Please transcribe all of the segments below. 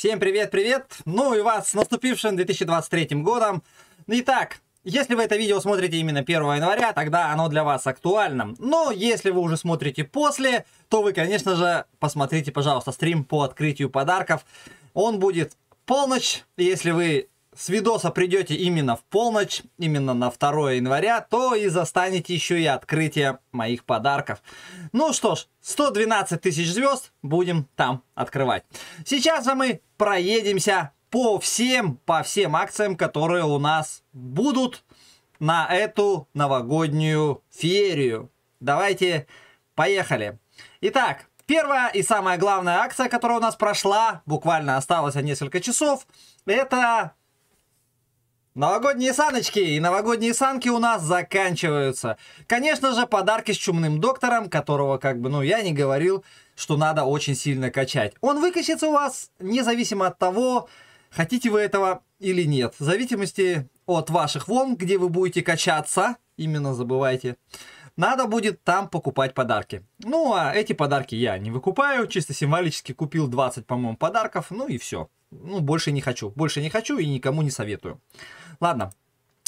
Всем привет-привет! Ну и вас с наступившим 2023 годом! Итак, если вы это видео смотрите именно 1 января, тогда оно для вас актуально. Но если вы уже смотрите после, то вы, конечно же, посмотрите, пожалуйста, стрим по открытию подарков. Он будет полночь, если вы с видоса придете именно в полночь, именно на 2 января, то и застанете еще и открытие моих подарков. Ну что ж, 112 тысяч звезд будем там открывать. Сейчас мы проедемся по всем, по всем акциям, которые у нас будут на эту новогоднюю феерию. Давайте поехали. Итак, первая и самая главная акция, которая у нас прошла, буквально осталось несколько часов, это Новогодние саночки и новогодние санки у нас заканчиваются. Конечно же, подарки с чумным доктором, которого, как бы, ну, я не говорил, что надо очень сильно качать. Он выкачится у вас, независимо от того, хотите вы этого или нет. В зависимости от ваших волн, где вы будете качаться, именно забывайте, надо будет там покупать подарки. Ну, а эти подарки я не выкупаю, чисто символически купил 20, по-моему, подарков, ну и все ну, больше не хочу. Больше не хочу и никому не советую. Ладно,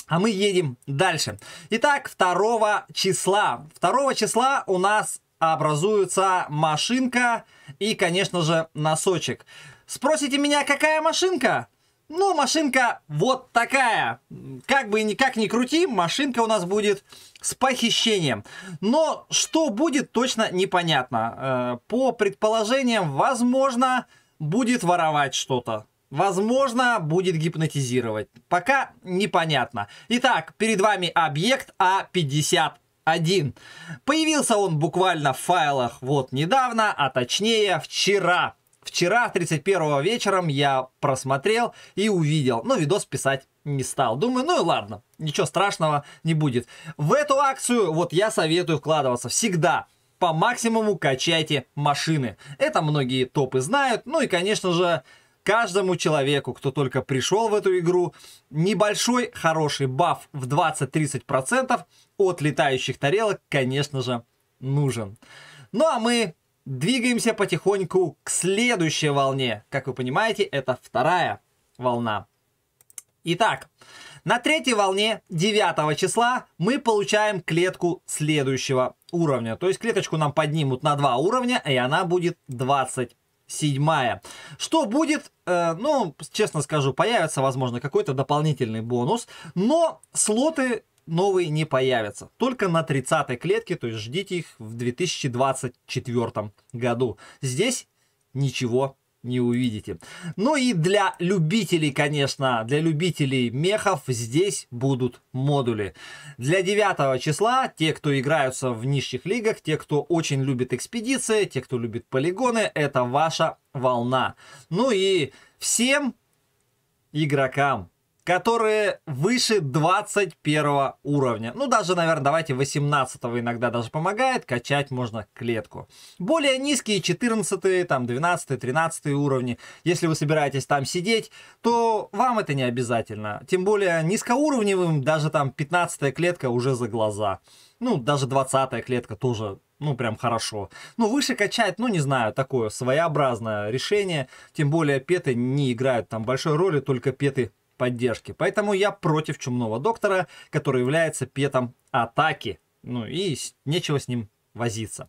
а мы едем дальше. Итак, 2 числа. 2 числа у нас образуется машинка и, конечно же, носочек. Спросите меня, какая машинка? Ну, машинка вот такая. Как бы никак не крути, машинка у нас будет с похищением. Но что будет, точно непонятно. Э, по предположениям, возможно, будет воровать что-то. Возможно, будет гипнотизировать. Пока непонятно. Итак, перед вами объект А50 один. Появился он буквально в файлах вот недавно, а точнее вчера. Вчера, 31 вечером, я просмотрел и увидел. Но ну, видос писать не стал. Думаю, ну и ладно, ничего страшного не будет. В эту акцию вот я советую вкладываться всегда по максимуму качайте машины. Это многие топы знают. Ну и, конечно же, каждому человеку, кто только пришел в эту игру, небольшой хороший баф в 20-30% от летающих тарелок, конечно же, нужен. Ну а мы двигаемся потихоньку к следующей волне. Как вы понимаете, это вторая волна. Итак, на третьей волне 9 числа мы получаем клетку следующего уровня. То есть клеточку нам поднимут на 2 уровня, и она будет 20 седьмая. Что будет? Э, ну, честно скажу, появится, возможно, какой-то дополнительный бонус, но слоты новые не появятся. Только на 30 клетке, то есть ждите их в 2024 году. Здесь ничего не увидите. Ну и для любителей, конечно, для любителей мехов здесь будут модули. Для 9 числа те, кто играются в нижних лигах, те, кто очень любит экспедиции, те, кто любит полигоны, это ваша волна. Ну и всем игрокам которые выше 21 уровня. Ну, даже, наверное, давайте 18 иногда даже помогает, качать можно клетку. Более низкие 14, там 12, 13 уровни. Если вы собираетесь там сидеть, то вам это не обязательно. Тем более низкоуровневым даже там 15 клетка уже за глаза. Ну, даже 20 клетка тоже ну, прям хорошо. Ну, выше качать, ну, не знаю, такое своеобразное решение. Тем более петы не играют там большой роли, только петы поддержки. Поэтому я против Чумного Доктора, который является петом атаки. Ну и нечего с ним возиться.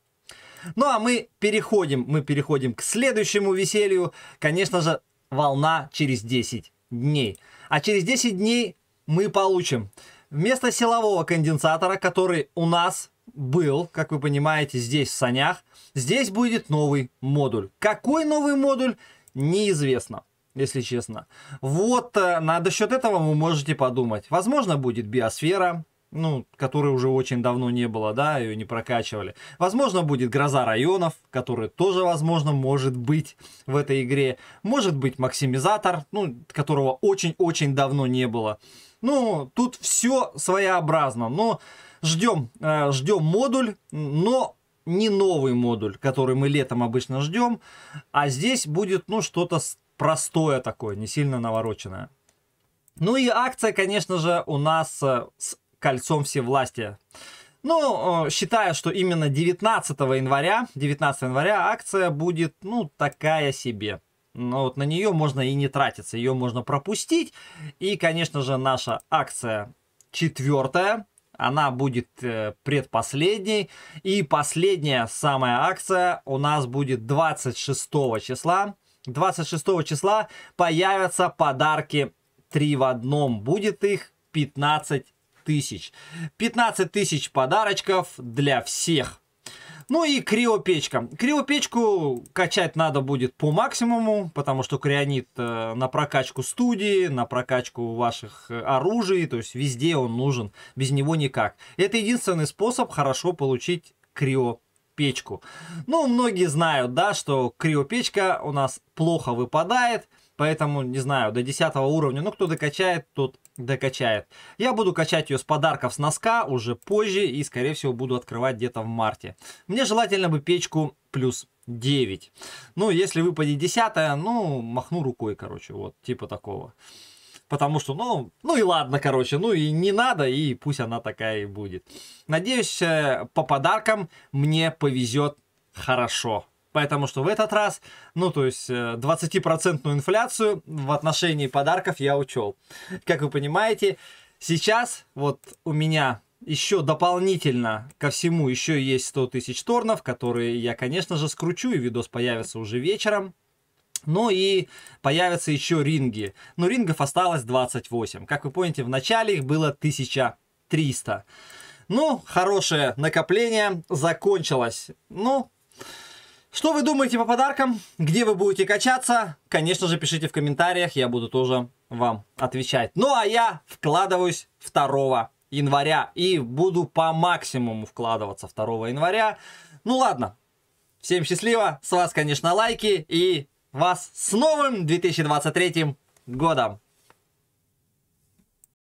Ну а мы переходим, мы переходим к следующему веселью. Конечно же, волна через 10 дней. А через 10 дней мы получим вместо силового конденсатора, который у нас был, как вы понимаете, здесь в санях, здесь будет новый модуль. Какой новый модуль, неизвестно если честно. Вот э, надо счет этого вы можете подумать. Возможно, будет биосфера, ну, которой уже очень давно не было, да, ее не прокачивали. Возможно, будет гроза районов, который тоже, возможно, может быть в этой игре. Может быть максимизатор, ну, которого очень-очень давно не было. Ну, тут все своеобразно, но ждем, э, ждем модуль, но не новый модуль, который мы летом обычно ждем, а здесь будет, ну, что-то простое такое, не сильно навороченное. Ну и акция, конечно же, у нас э, с кольцом всевластия. Ну, э, считая, что именно 19 января, 19 января акция будет, ну, такая себе. Но вот на нее можно и не тратиться, ее можно пропустить. И, конечно же, наша акция четвертая, она будет э, предпоследней. И последняя самая акция у нас будет 26 числа. 26 числа появятся подарки 3 в одном. Будет их 15 тысяч. 15 тысяч подарочков для всех. Ну и криопечка. Криопечку качать надо будет по максимуму, потому что крионит э, на прокачку студии, на прокачку ваших э, оружий, то есть везде он нужен, без него никак. Это единственный способ хорошо получить крио печку. Ну, многие знают, да, что криопечка у нас плохо выпадает, поэтому, не знаю, до 10 уровня, ну, кто докачает, тот докачает. Я буду качать ее с подарков с носка уже позже и, скорее всего, буду открывать где-то в марте. Мне желательно бы печку плюс 9. Ну, если выпадет 10, ну, махну рукой, короче, вот, типа такого. Потому что, ну, ну и ладно, короче, ну и не надо, и пусть она такая и будет. Надеюсь, э, по подаркам мне повезет хорошо. Поэтому что в этот раз, ну то есть 20% э, инфляцию в отношении подарков я учел. Как вы понимаете, сейчас вот у меня еще дополнительно ко всему еще есть 100 тысяч торнов, которые я, конечно же, скручу, и видос появится уже вечером. Ну и появятся еще ринги. Но ну, рингов осталось 28. Как вы помните, в начале их было 1300. Ну, хорошее накопление закончилось. Ну, что вы думаете по подаркам? Где вы будете качаться? Конечно же, пишите в комментариях, я буду тоже вам отвечать. Ну, а я вкладываюсь 2 января и буду по максимуму вкладываться 2 января. Ну, ладно. Всем счастливо, с вас, конечно, лайки и вас с новым 2023 годом!